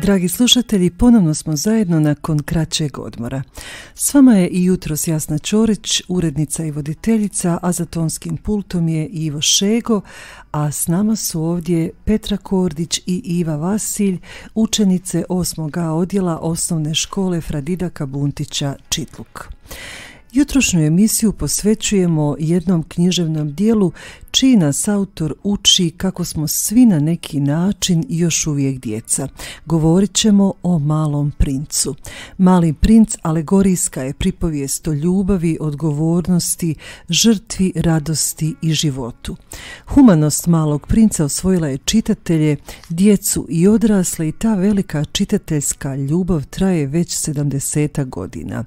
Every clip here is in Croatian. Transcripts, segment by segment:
Dragi slušatelji, ponovno smo zajedno nakon kraćeg odmora. S vama je i jutros Jasna Ćorić, urednica i voditeljica, a za tonskim pultom je Ivo Šego, a s nama su ovdje Petra Kordić i Iva Vasilj, učenice osmoga odjela osnovne škole Fradidaka Buntića Čitluk. Jutrošnju emisiju posvećujemo jednom književnom dijelu čiji nas autor uči kako smo svi na neki način još uvijek djeca. Govorit ćemo o Malom princu. Mali princ alegorijska je pripovijest o ljubavi, odgovornosti, žrtvi, radosti i životu. Humanost Malog princa osvojila je čitatelje, djecu i odrasle i ta velika čitateljska ljubav traje već 70 godina.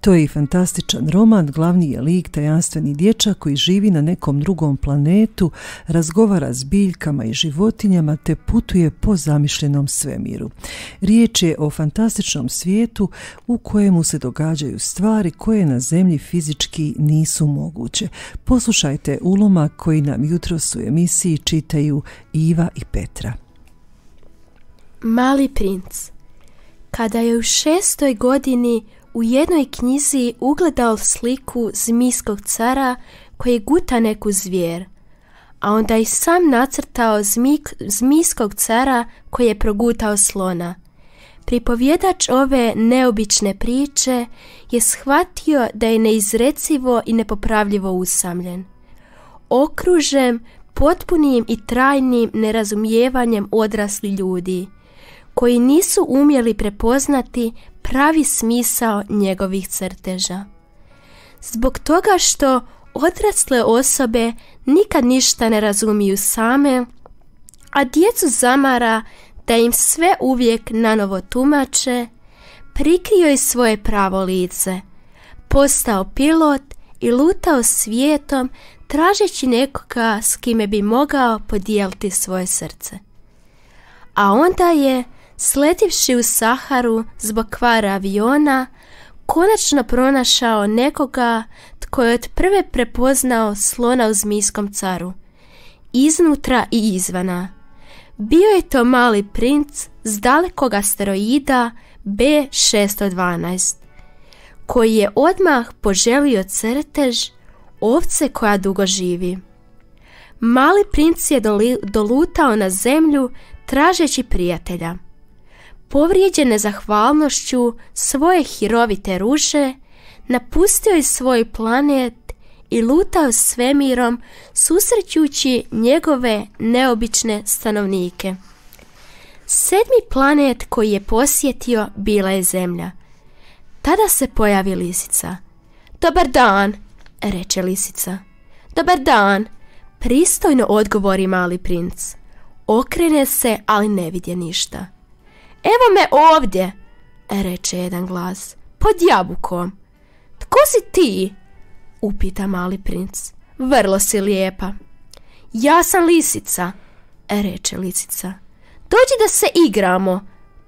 To je i fantastičan Roman. glavni je lik, tajanstveni dječak koji živi na nekom drugom planetu, razgovara s biljkama i životinjama te putuje po zamišljenom svemiru. Riječ je o fantastičnom svijetu u kojemu se događaju stvari koje na zemlji fizički nisu moguće. Poslušajte uloma koji nam jutros u emisiji čitaju Iva i Petra. Mali princ Kada je u šestoj godini u jednoj knjizi ugledao sliku zmijskog cara koji guta neku zvijer, a onda i sam nacrtao zmik, zmijskog cara koji je progutao slona. Pripovjedač ove neobične priče je shvatio da je neizrecivo i nepopravljivo usamljen. Okružem potpunim i trajnim nerazumijevanjem odrasli ljudi, koji nisu umjeli prepoznati pravi smisao njegovih crteža. Zbog toga što odrasle osobe nikad ništa ne razumiju same, a djecu zamara da im sve uvijek nanovo tumače, prikrio je svoje pravo lice, postao pilot i lutao svijetom tražeći nekoga s kime bi mogao podijeliti svoje srce. A onda je sletivši u Saharu zbog kvara aviona, konačno pronašao nekoga tko je od prve prepoznao slona u zmijskom caru, iznutra i izvana. Bio je to mali princ s dalekog asteroida B612, koji je odmah poželio crtež ovce koja dugo živi. Mali princ je dolutao na zemlju tražeći prijatelja povrijeđene zahvalnošću svoje hirovite ruže, napustio je svoj planet i lutao svemirom susrećući njegove neobične stanovnike. Sedmi planet koji je posjetio bila je zemlja. Tada se pojavi lisica. Dobar dan, reče lisica. Dobar dan, pristojno odgovori mali princ. Okrene se, ali ne vidje ništa. Evo me ovdje, reče jedan glas, pod jabukom. Tko si ti? upita mali princ. Vrlo si lijepa. Ja sam lisica, reče lisica. Dođi da se igramo,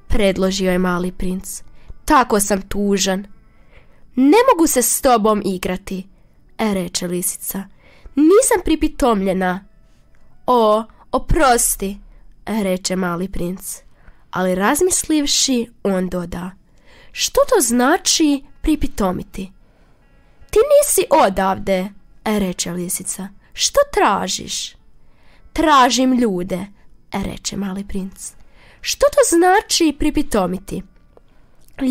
predložio je mali princ. Tako sam tužan. Ne mogu se s tobom igrati, reče lisica. Nisam pripitomljena. O, oprosti, reče mali princ ali razmislivši on doda Što to znači pripitomiti? Ti nisi odavde, e reče lisica. Što tražiš? Tražim ljude, e reče mali princ. Što to znači pripitomiti?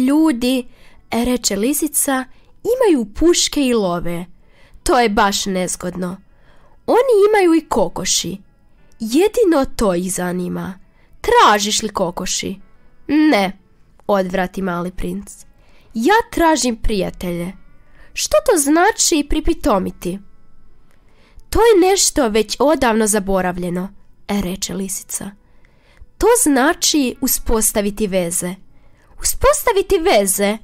Ljudi, e reče lisica, imaju puške i love. To je baš nezgodno. Oni imaju i kokoši. Jedino to ih zanima. Tražiš li kokoši? Ne, odvrati mali princ. Ja tražim prijatelje. Što to znači pripitomiti? To je nešto već odavno zaboravljeno, reče lisica. To znači uspostaviti veze. Uspostaviti veze?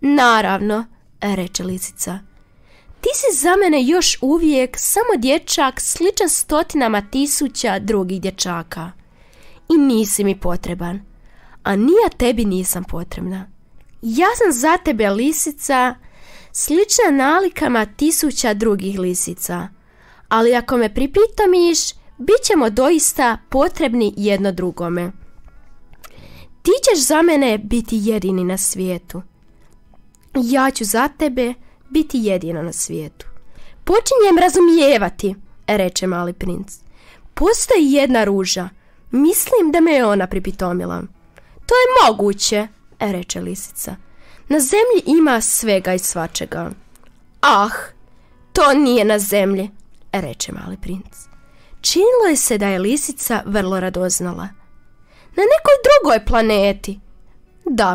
Naravno, reče lisica. Ti si za mene još uvijek samo dječak sličan stotinama tisuća drugih dječaka i nisi mi potreban. A nija tebi nisam potrebna. Ja sam za tebe lisica, slična nalikama tisuća drugih lisica. Ali ako me pripitomiš, bit ćemo doista potrebni jedno drugome. Ti ćeš za mene biti jedini na svijetu. Ja ću za tebe biti jedina na svijetu. Počinjem razumijevati, reče mali princ. Postoji jedna ruža Mislim da me je ona pripitomila. To je moguće, e, reče lisica. Na zemlji ima svega i svačega. Ah, to nije na zemlji, e, reče mali princ. Činilo je se da je lisica vrlo radoznala. Na nekoj drugoj planeti. Da.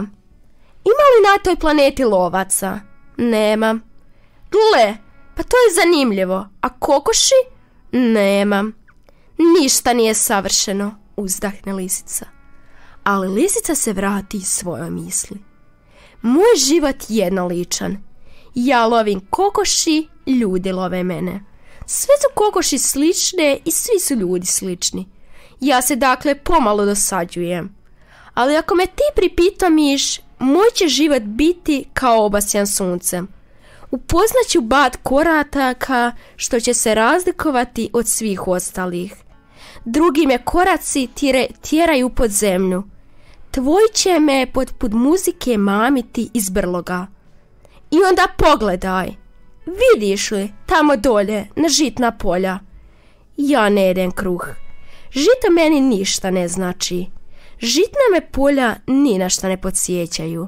Ima li na toj planeti lovaca? Nema. Gle, pa to je zanimljivo. A kokoši? Nema. Ništa nije savršeno uzdahne lisica. Ali lisica se vrati svojoj misli. Moj život jednoličan. Ja lovim kokoši, ljudi love mene. Sve su kokoši slične i svi su ljudi slični. Ja se dakle pomalo dosađujem. Ali ako me ti pripitamiš, moj će život biti kao obasjan suncem. Upoznaću bad korataka što će se razlikovati od svih ostalih drugi me koraci tire tjeraju pod zemlju. Tvoj će me pod muzike mamiti iz brloga. I onda pogledaj. Vidiš li tamo dolje na žitna polja? Ja ne jedem kruh. Žito meni ništa ne znači. Žitna me polja ni na šta ne podsjećaju.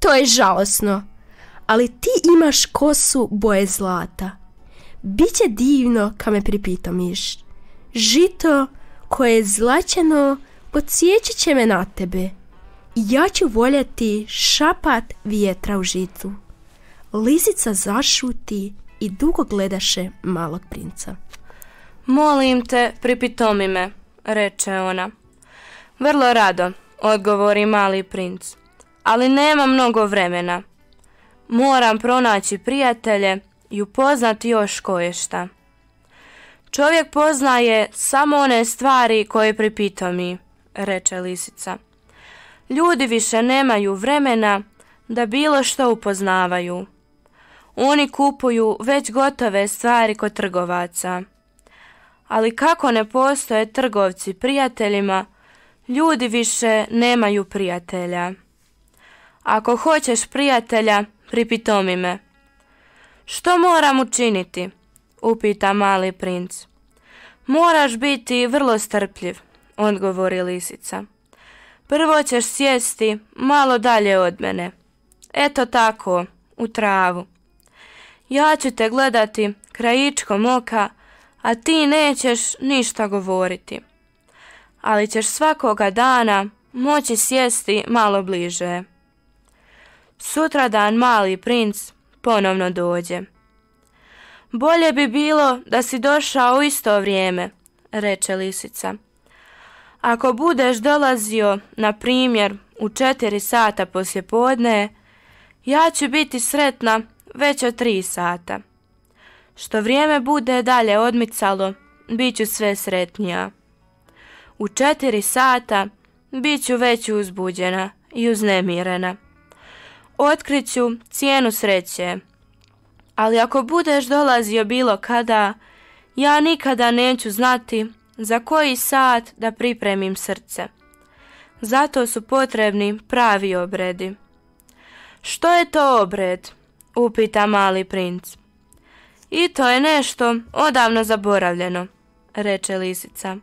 To je žalosno. Ali ti imaš kosu boje zlata. Biće divno kad me pripitomiš žito koje je zlačeno podsjećat će me na tebe. Ja ću voljeti šapat vjetra u žitu. Lisica zašuti i dugo gledaše malog princa. Molim te, pripitomi me, reče ona. Vrlo rado, odgovori mali princ, ali nema mnogo vremena. Moram pronaći prijatelje i upoznati još koješta. Čovjek poznaje samo one stvari koje pripitomi, reče lisica. Ljudi više nemaju vremena da bilo što upoznavaju. Oni kupuju već gotove stvari kod trgovaca. Ali kako ne postoje trgovci prijateljima, ljudi više nemaju prijatelja. Ako hoćeš prijatelja, pripitomi me. Što moram učiniti? upita mali princ. Moraš biti vrlo strpljiv, odgovori lisica. Prvo ćeš sjesti malo dalje od mene. Eto tako, u travu. Ja ću te gledati krajičkom oka, a ti nećeš ništa govoriti. Ali ćeš svakoga dana moći sjesti malo bliže. Sutradan mali princ ponovno dođe. Bolje bi bilo da si došao u isto vrijeme, reče lisica. Ako budeš dolazio, na primjer, u četiri sata poslje podne, ja ću biti sretna već od tri sata. Što vrijeme bude dalje odmicalo, bit ću sve sretnija. U četiri sata bit ću već uzbuđena i uznemirena. Otkriću cijenu sreće ali ako budeš dolazio bilo kada, ja nikada neću znati za koji sat da pripremim srce. Zato su potrebni pravi obredi. Što je to obred? upita mali princ. I to je nešto odavno zaboravljeno, reče lisica.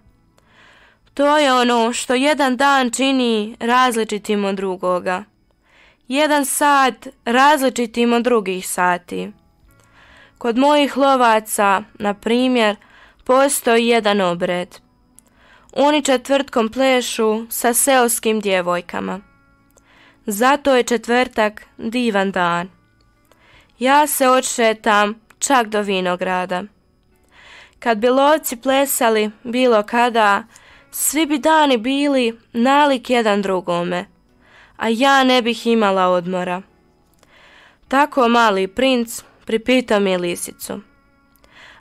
To je ono što jedan dan čini različitim od drugoga. Jedan sat različitim od drugih sati. Kod mojih lovaca, na primjer, postoji jedan obred. Oni četvrtkom plešu sa seoskim djevojkama. Zato je četvrtak divan dan. Ja se odšetam čak do vinograda. Kad bi lovci plesali bilo kada, svi bi dani bili nalik jedan drugome, a ja ne bih imala odmora. Tako mali princ pripitao mi je lisicu.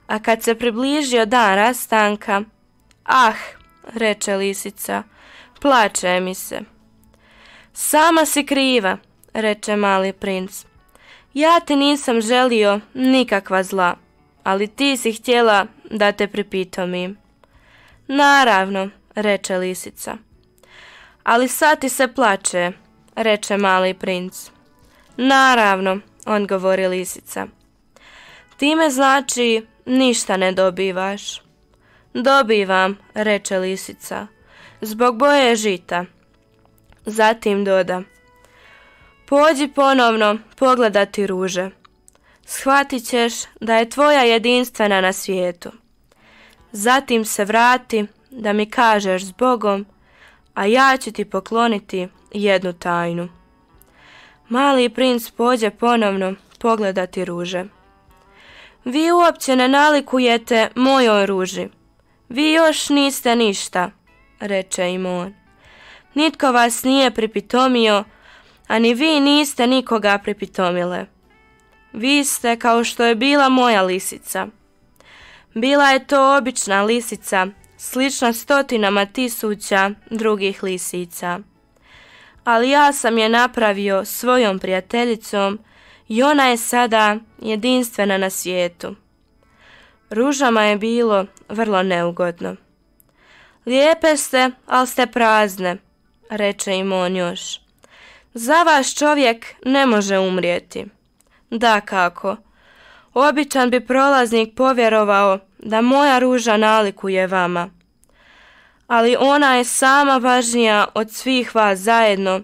A kad se približio dan rastanka, ah, reče lisica, plače mi se. Sama si kriva, reče mali princ. Ja ti nisam želio nikakva zla, ali ti si htjela da te pripito mi. Naravno, reče lisica. Ali sad ti se plače, reče mali princ. Naravno, odgovori lisica. Time znači ništa ne dobivaš. Dobivam, reče lisica, zbog boje žita. Zatim doda. Pođi ponovno pogledati ruže. Shvatit ćeš da je tvoja jedinstvena na svijetu. Zatim se vrati da mi kažeš s Bogom, a ja ću ti pokloniti jednu tajnu. Mali princ pođe ponovno pogledati ruže. Vi uopće ne nalikujete mojoj ruži. Vi još niste ništa, reče im on. Nitko vas nije pripitomio, a ni vi niste nikoga pripitomile. Vi ste kao što je bila moja lisica. Bila je to obična lisica, slična stotinama tisuća drugih lisica ali ja sam je napravio svojom prijateljicom i ona je sada jedinstvena na svijetu. Ružama je bilo vrlo neugodno. Lijepe ste, ali ste prazne, reče im on još. Za vas čovjek ne može umrijeti. Da kako. Običan bi prolaznik povjerovao da moja ruža nalikuje vama ali ona je sama važnija od svih vas zajedno,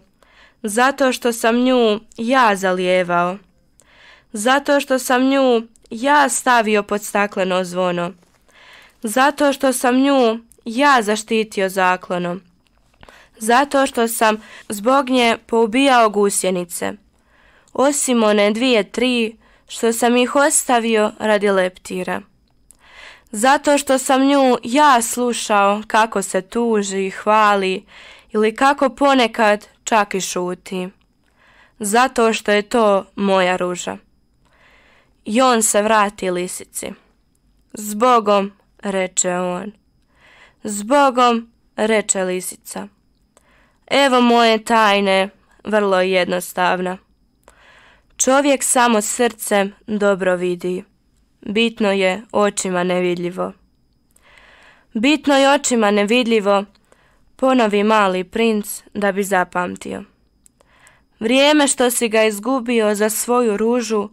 zato što sam nju ja zalijevao, zato što sam nju ja stavio pod stakleno zvono, zato što sam nju ja zaštitio zaklonom, zato što sam zbog nje poubijao gusjenice, osim one dvije, tri, što sam ih ostavio radi leptira. Zato što sam nju ja slušao kako se tuži i hvali ili kako ponekad čak i šuti. Zato što je to moja ruža. I on se vrati lisici. Zbogom, reče on. Zbogom, reče lisica. Evo moje tajne, vrlo jednostavna. Čovjek samo srcem dobro vidi bitno je očima nevidljivo. Bitno je očima nevidljivo, ponovi mali princ da bi zapamtio. Vrijeme što si ga izgubio za svoju ružu,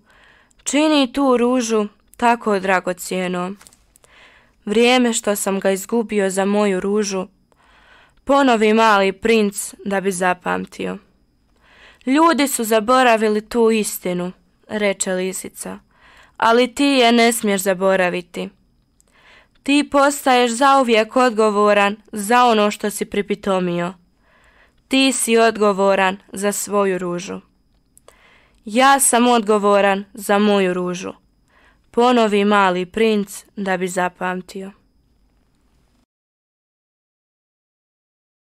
čini tu ružu tako dragocijeno. Vrijeme što sam ga izgubio za moju ružu, ponovi mali princ da bi zapamtio. Ljudi su zaboravili tu istinu, reče lisica ali ti je ne smiješ zaboraviti. Ti postaješ zauvijek odgovoran za ono što si pripitomio. Ti si odgovoran za svoju ružu. Ja sam odgovoran za moju ružu. Ponovi mali princ da bi zapamtio.